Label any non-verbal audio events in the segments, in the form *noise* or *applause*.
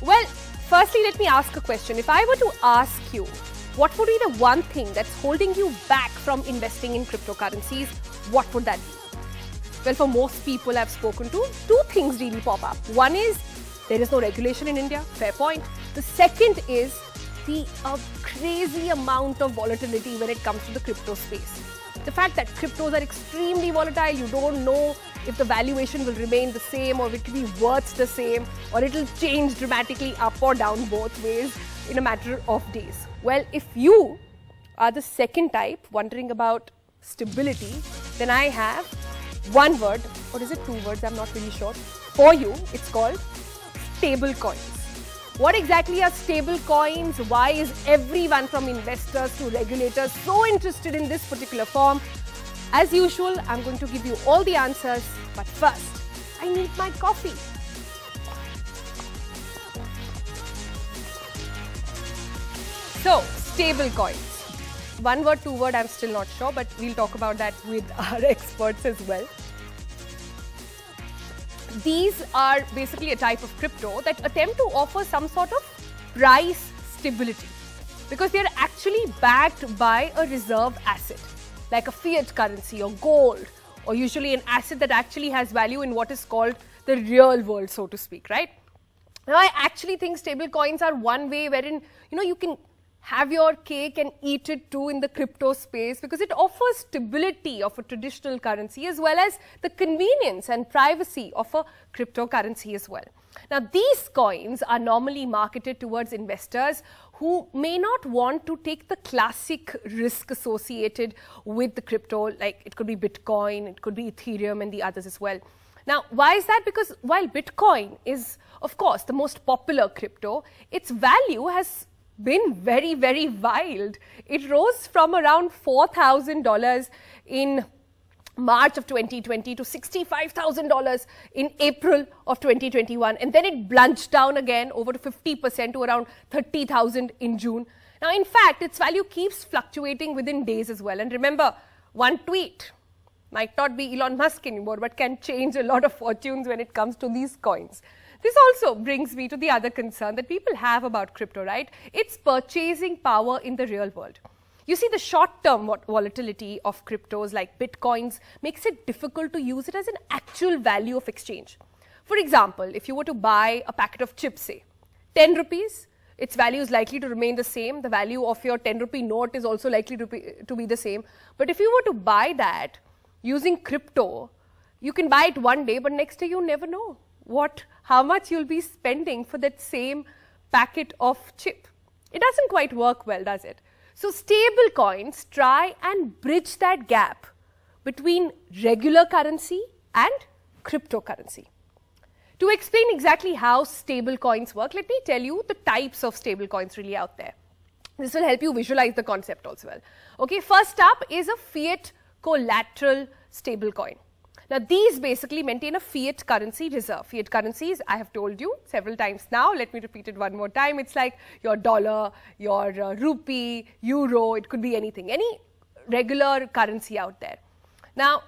Well, firstly, let me ask a question. If I were to ask you, what would be the one thing that's holding you back from investing in cryptocurrencies? What would that be? Well, for most people I've spoken to, two things really pop up. One is there is no regulation in India, fair point. The second is the uh, crazy amount of volatility when it comes to the crypto space. The fact that cryptos are extremely volatile, you don't know if the valuation will remain the same or it will be worth the same or it will change dramatically up or down both ways in a matter of days. Well, if you are the second type wondering about stability, then I have one word or is it two words? I'm not really sure. For you, it's called stable coins. What exactly are stable coins? Why is everyone from investors to regulators so interested in this particular form? As usual, I'm going to give you all the answers, but first, I need my coffee. So, stable coins. One word, two word, I'm still not sure, but we'll talk about that with *laughs* our experts as well. These are basically a type of crypto that attempt to offer some sort of price stability because they're actually backed by a reserve asset like a fiat currency or gold or usually an asset that actually has value in what is called the real world, so to speak, right? Now, I actually think stable coins are one way wherein, you know, you can have your cake and eat it too in the crypto space because it offers stability of a traditional currency as well as the convenience and privacy of a cryptocurrency as well. Now, these coins are normally marketed towards investors who may not want to take the classic risk associated with the crypto, like it could be Bitcoin, it could be Ethereum and the others as well. Now, why is that? Because while Bitcoin is, of course, the most popular crypto, its value has been very, very wild. It rose from around $4,000 in March of 2020 to $65,000 in April of 2021. And then it plunged down again over to 50% to around 30,000 in June. Now, in fact, its value keeps fluctuating within days as well. And remember, one tweet might not be Elon Musk anymore, but can change a lot of fortunes when it comes to these coins. This also brings me to the other concern that people have about crypto, right? It's purchasing power in the real world. You see, the short-term volatility of cryptos like bitcoins makes it difficult to use it as an actual value of exchange. For example, if you were to buy a packet of chips, say, 10 rupees, its value is likely to remain the same. The value of your 10 rupee note is also likely to be, to be the same. But if you were to buy that using crypto, you can buy it one day, but next day you never know what, how much you'll be spending for that same packet of chip. It doesn't quite work well, does it? So stable coins try and bridge that gap between regular currency and cryptocurrency. To explain exactly how stable coins work, let me tell you the types of stable coins really out there. This will help you visualize the concept also well. Okay, first up is a fiat collateral stable coin. Now, these basically maintain a fiat currency reserve. Fiat currencies, I have told you several times now. Let me repeat it one more time. It's like your dollar, your uh, rupee, euro, it could be anything, any regular currency out there. Now,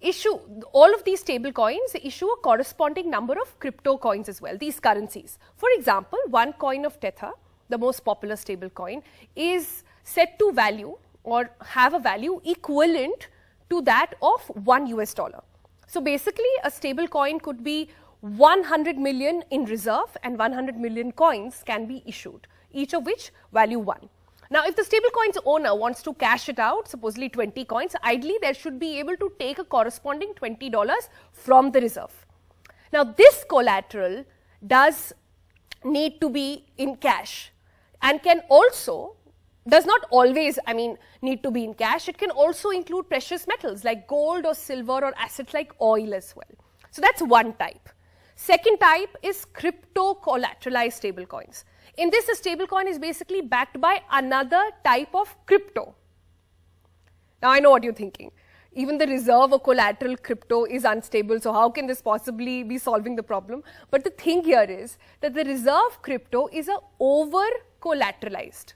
issue all of these stable coins issue a corresponding number of crypto coins as well, these currencies. For example, one coin of Tether, the most popular stable coin, is set to value or have a value equivalent to that of 1 US dollar. So basically a stable coin could be 100 million in reserve and 100 million coins can be issued, each of which value 1. Now, if the stablecoin's owner wants to cash it out, supposedly 20 coins, ideally they should be able to take a corresponding $20 from the reserve. Now, this collateral does need to be in cash and can also does not always, I mean, need to be in cash. It can also include precious metals like gold or silver or assets like oil as well. So that's one type. Second type is crypto collateralized stablecoins. In this, a stablecoin is basically backed by another type of crypto. Now I know what you're thinking. Even the reserve or collateral crypto is unstable, so how can this possibly be solving the problem? But the thing here is that the reserve crypto is a over collateralized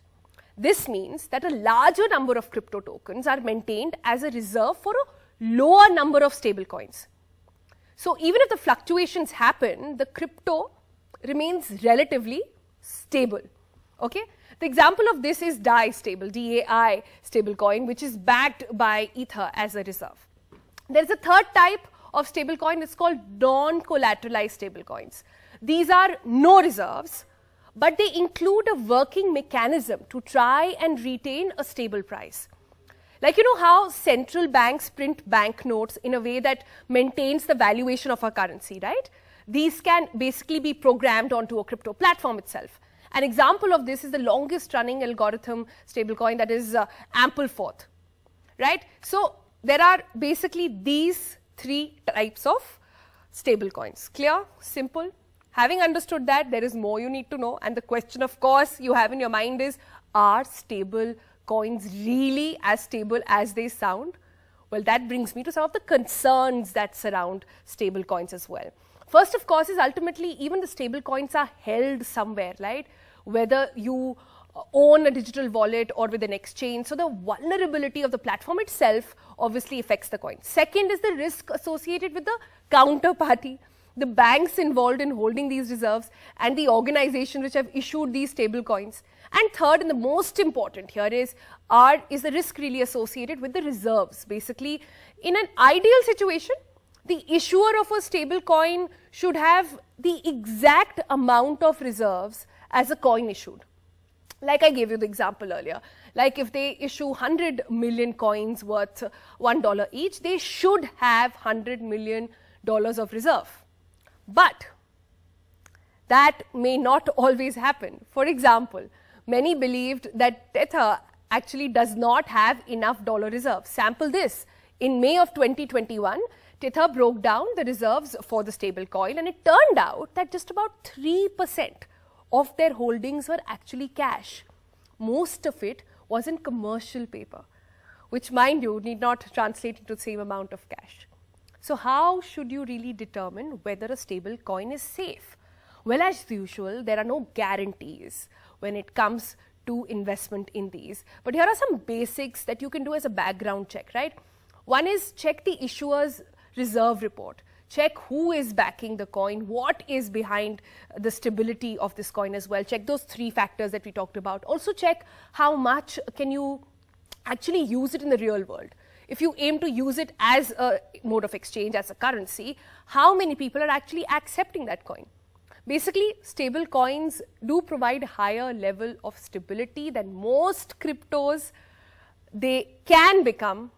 this means that a larger number of crypto tokens are maintained as a reserve for a lower number of stable coins. So even if the fluctuations happen, the crypto remains relatively stable. Okay? The example of this is DAI stable, DAI stablecoin, which is backed by Ether as a reserve. There is a third type of stablecoin, it's called non-collateralized stablecoins. These are no reserves, but they include a working mechanism to try and retain a stable price. Like you know how central banks print banknotes in a way that maintains the valuation of our currency, right? These can basically be programmed onto a crypto platform itself. An example of this is the longest running algorithm stablecoin that is uh, Ampleforth, right? So there are basically these three types of stablecoins. Clear? Simple? Having understood that, there is more you need to know. And the question, of course, you have in your mind is, are stable coins really as stable as they sound? Well, that brings me to some of the concerns that surround stable coins as well. First, of course, is ultimately even the stable coins are held somewhere, right? Whether you uh, own a digital wallet or with an exchange. So the vulnerability of the platform itself obviously affects the coin. Second is the risk associated with the counterparty the banks involved in holding these reserves and the organizations which have issued these stable coins. And third and the most important here is, are, is the risk really associated with the reserves. Basically, in an ideal situation, the issuer of a stable coin should have the exact amount of reserves as a coin issued. Like I gave you the example earlier, like if they issue 100 million coins worth $1 each, they should have $100 million of reserve. But that may not *laughs* always happen. For example, many believed that Tether actually does not have enough dollar reserves. Sample this. In May of 2021, Tether broke down the reserves for the stablecoin and it turned out that just about 3% of their holdings were actually cash. Most of it was in commercial paper, which mind you need not translate into the same amount of cash. So how should you really determine whether a stable coin is safe? Well, as usual, there are no guarantees when it comes to investment in these. But here are some basics that you can do as a background check, right? One is check the issuer's reserve report. Check who is backing the coin, what is behind the stability of this coin as well. Check those three factors that we talked about. Also check how much can you actually use it in the real world if you aim to use it as a mode of exchange, as a currency, how many people are actually accepting that coin? Basically, stable coins do provide higher level of stability than most cryptos. They can become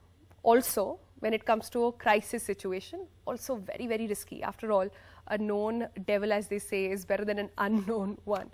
also when it comes to a crisis situation, also very, very risky. After all, a known devil, as they say, is better than an *laughs* unknown one.